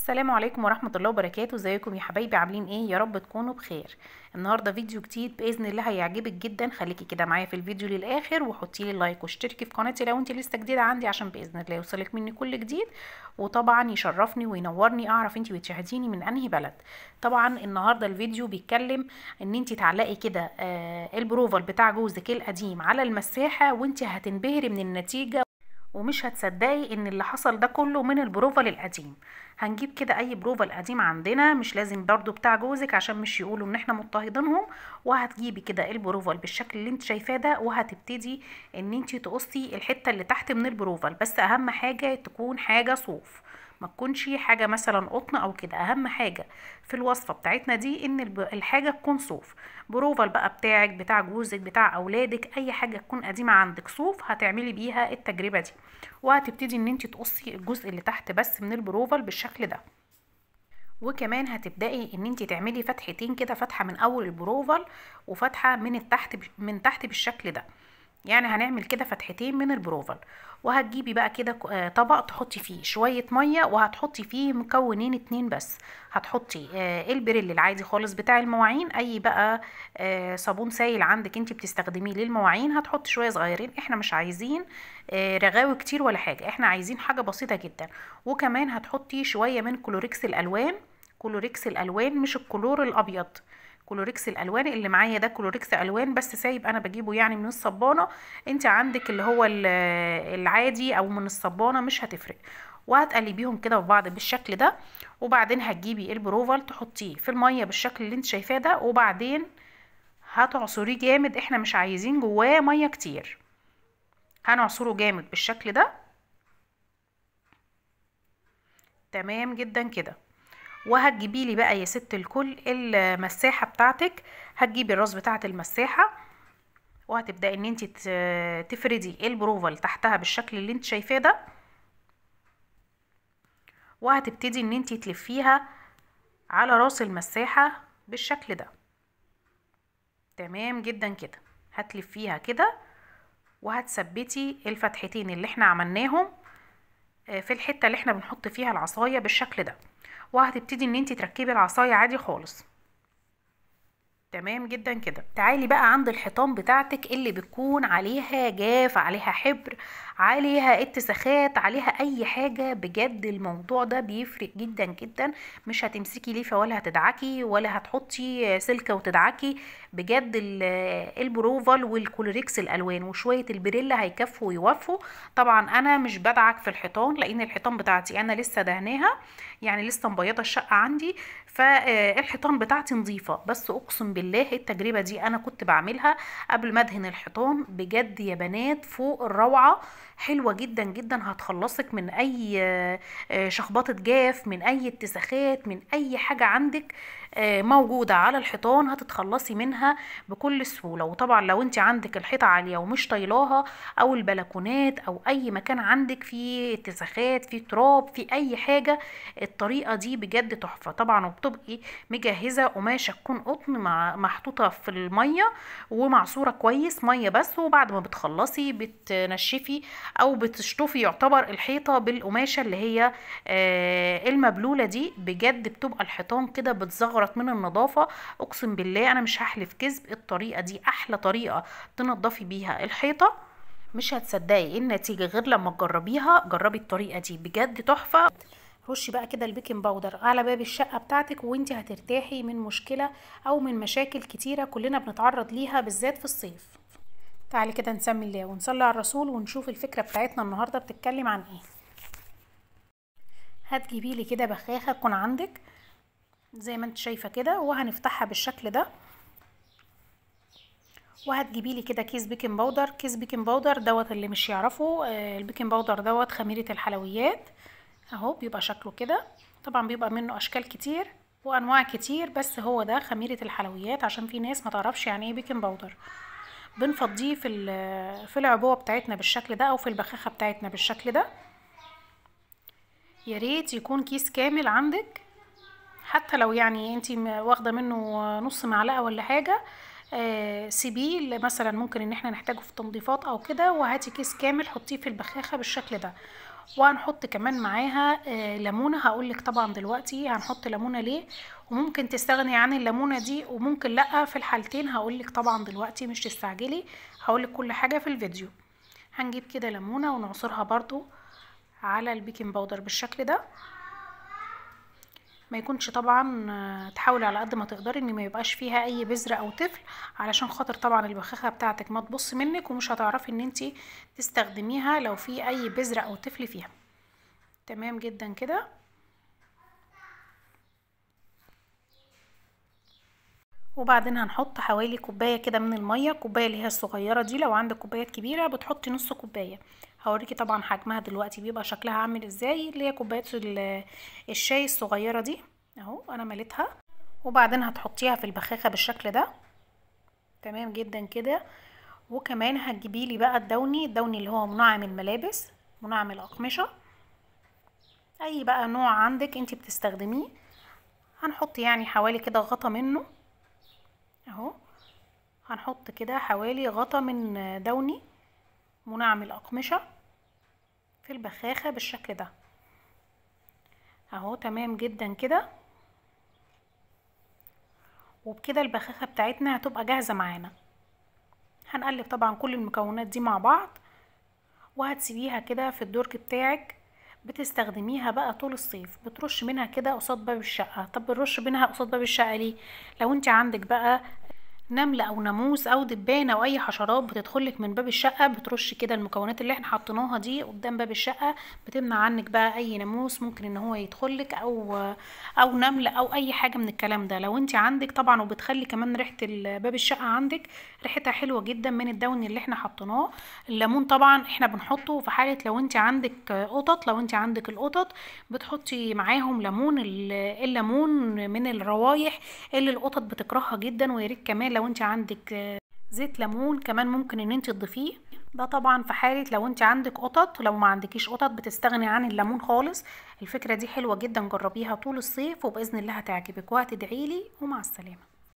السلام عليكم ورحمة الله وبركاته ازيكم يا حبايبي عاملين ايه يا رب تكونوا بخير النهاردة فيديو جديد بإذن الله هيعجبك جدا خليكي كده معايا في الفيديو للآخر وحطي لي لايك واشتركي في قناتي لو انت لسه جديدة عندي عشان بإذن الله يوصلك مني كل جديد وطبعا يشرفني وينورني اعرف انت بتشاهديني من انهي بلد طبعا النهاردة الفيديو بيتكلم ان انت تعلقي كده آه البروفال بتاع جوزك القديم على المساحة وانت هتنبهري من النتيجة ومش هتصدقي ان اللي حصل ده كله من البروفا القديم هنجيب كده اي بروفا قديم عندنا مش لازم برضو بتاع جوزك عشان مش يقولوا ان احنا مضطهدينهم وهتجيبي كده البروفا بالشكل اللي انت شايفاه ده وهتبتدي ان انت تقصي الحته اللي تحت من البروفا بس اهم حاجه تكون حاجه صوف ما تكونش حاجه مثلا قطن او كده اهم حاجه في الوصفه بتاعتنا دي ان الحاجه تكون صوف بروفال بقى بتاعك بتاع جوزك بتاع اولادك اي حاجه تكون قديمه عندك صوف هتعملي بيها التجربه دي وهتبتدي ان انت تقصي الجزء اللي تحت بس من البروفال بالشكل ده وكمان هتبداي ان انت تعملي فتحتين كده فتحه من اول البروفال وفتحه من التحت من تحت بالشكل ده يعني هنعمل كده فتحتين من البروفل وهتجيبي بقى كده آه، طبق تحطي فيه شوية مية وهتحطي فيه مكونين اتنين بس هتحطي آه، البريل العادي خالص بتاع المواعين اي بقى آه، صابون سايل عندك انت بتستخدميه للمواعين هتحطي شوية صغيرين احنا مش عايزين رغاوي كتير ولا حاجة احنا عايزين حاجة بسيطة جدا وكمان هتحطي شوية من كلوريكس الالوان كلوريكس الالوان مش الكلور الابيض كلوريكس الالوان اللي معايا ده كلوريكس الوان بس سايب انا بجيبه يعني من الصبانه انت عندك اللي هو العادي او من الصبانه مش هتفرق وهتقلبيهم كده في بعض بالشكل ده وبعدين هتجيبي البروفال تحطيه في الميه بالشكل اللي انت شايفاه ده وبعدين هتعصريه جامد احنا مش عايزين جواه ميه كتير هنعصره جامد بالشكل ده تمام جدا كده وهتجيبي لي بقى يا ست الكل المساحه بتاعتك هتجيبي الراس بتاعه المساحه وهتبداي ان انت تفردي البروفه تحتها بالشكل اللي انت شايفاه ده وهتبتدي ان انت تلفيها على راس المساحه بالشكل ده تمام جدا كده هتلفيها كده وهتثبتي الفتحتين اللي احنا عملناهم آه، في الحته اللي احنا بنحط فيها العصايه بالشكل ده وهتبتدي ان انت تركبي العصايه عادي خالص تمام جدا كده تعالي بقى عند الحيطان بتاعتك اللي بيكون عليها جاف عليها حبر عليها اتساخات عليها اي حاجه بجد الموضوع ده بيفرق جدا جدا مش هتمسكي ليفه ولا هتدعكي ولا هتحطي سلكه وتدعكي بجد البروفال والكولوريكس الالوان وشويه البريلا هيكفوا ويوفوا طبعا انا مش بدعك في الحيطان لان الحيطان بتاعتي انا لسه دهناها يعني لسه مبيضه الشقه عندي فالحيطان آه، بتاعتي نظيفه بس اقسم بالله التجربه دي انا كنت بعملها قبل ما ادهن الحيطان بجد يا بنات فوق الروعه حلوه جدا جدا هتخلصك من اي آه، شخبطه جاف من اي اتساخات من اي حاجه عندك آه، موجودة على الحيطان هتتخلصي منها بكل سهولة وطبعا لو انت عندك الحيطة عالية ومش طايلاها او البلكونات او اي مكان عندك فيه اتساخات فيه تراب فيه اي حاجة الطريقة دي بجد تحفة طبعا وبتبقي مجهزة قماشة تكون قطن محطوطة في المية ومعصورة كويس مية بس وبعد ما بتخلصي بتنشفي او بتشطفي يعتبر الحيطة بالقماشة اللي هي آه، المبلولة دي بجد بتبقى الحيطان كده بتصغر مغرق من النظافة اقسم بالله انا مش هحلف كذب الطريقة دي احلى طريقة تنضفي بيها الحيطة مش هتصدقي ايه النتيجة غير لما تجربيها جربي الطريقة دي بجد تحفة رشي بقى كده البيكنج باودر على باب الشقه بتاعتك وانت هترتاحي من مشكله او من مشاكل كتيره كلنا بنتعرض ليها بالذات في الصيف تعالي كده نسمي الله ونصلي على الرسول ونشوف الفكره بتاعتنا النهارده بتتكلم عن ايه هتجيبي لي كده بخاخه تكون عندك زي ما انت شايفه كده وهنفتحها بالشكل ده وهتجيبي لي كده كيس بيكنج باودر كيس بيكنج باودر دوت اللي مش يعرفه آه، البيكنج باودر دوت خميره الحلويات اهو بيبقى شكله كده طبعا بيبقى منه اشكال كتير وانواع كتير بس هو ده خميره الحلويات عشان في ناس ما تعرفش يعني ايه بيكنج باودر بنفضيه في في العبوه بتاعتنا بالشكل ده او في البخاخه بتاعتنا بالشكل ده يا ريت يكون كيس كامل عندك حتى لو يعني انت واخده منه نص معلقه ولا حاجه آه، سيبيه مثلا ممكن ان احنا نحتاجه في تنظيفات او كده وهاتي كيس كامل حطيه في البخاخه بالشكل ده وهنحط كمان معاها آه، ليمونه هقولك طبعا دلوقتي هنحط ليمونه ليه وممكن تستغني عن الليمونه دي وممكن لا في الحالتين هقولك طبعا دلوقتي مش تستعجلي هقولك كل حاجه في الفيديو هنجيب كده ليمونه ونعصرها برضو على البيكنج باودر بالشكل ده ما يكونش طبعا آه، تحاولي على قد ما تقدري ان ما يبقاش فيها اي بذرة او طفل علشان خاطر طبعا البخاخه بتاعتك ما تبص منك ومش هتعرفي ان انت تستخدميها لو في اي بذرة او طفل فيها تمام جدا كده وبعدين هنحط حوالي كوبايه كده من الميه الكوبايه اللي هي الصغيره دي لو عندك كوبايات كبيره بتحطي نص كوبايه هوريكي طبعا حجمها دلوقتي بيبقى شكلها عامل ازاي اللي هي كوبايه الشاي الصغيره دي اهو انا مليتها وبعدين هتحطيها في البخاخه بالشكل ده تمام جدا كده وكمان هتجيبيلي بقى الدوني الدوني اللي هو منعم الملابس منعم الاقمشه اي بقى نوع عندك انت بتستخدميه هنحط يعني حوالي كده غطا منه اهو هنحط كده حوالي غطا من دوني ونعمل الأقمشة في البخاخة بالشكل ده اهو تمام جدا كده وبكده البخاخة بتاعتنا هتبقى جاهزة معانا هنقلب طبعا كل المكونات دي مع بعض وهتسيبيها كده في الدرج بتاعك بتستخدميها بقى طول الصيف بترش منها كده قصاد باب الشقه طب بنرش منها قصاد باب الشقه ليه لو انت عندك بقى نملة أو ناموس أو دبانة أو أي حشرات بتدخلك من باب الشقة بترش كده المكونات اللي احنا حطيناها دي قدام باب الشقة بتمنع عنك بقى أي ناموس ممكن إن هو يدخلك أو أو نملة أو أي حاجة من الكلام ده لو أنت عندك طبعا وبتخلي كمان ريحة باب الشقة عندك ريحتها حلوة جدا من الدهون اللي احنا حطيناه الليمون طبعا احنا بنحطه في حالة لو أنت عندك قطط لو أنت عندك القطط بتحطي معاهم ليمون الليمون من الروايح اللي القطط بتكرهها جدا ويا ريت كمان لو انت عندك زيت ليمون كمان ممكن ان انت تضيفيه ده طبعا في حالة لو انت عندك قطط لو ما عندكيش قطط بتستغني عن الليمون خالص الفكرة دي حلوة جدا جربيها طول الصيف وبإذن الله هتعجبك وهتدعيلي ومع السلامة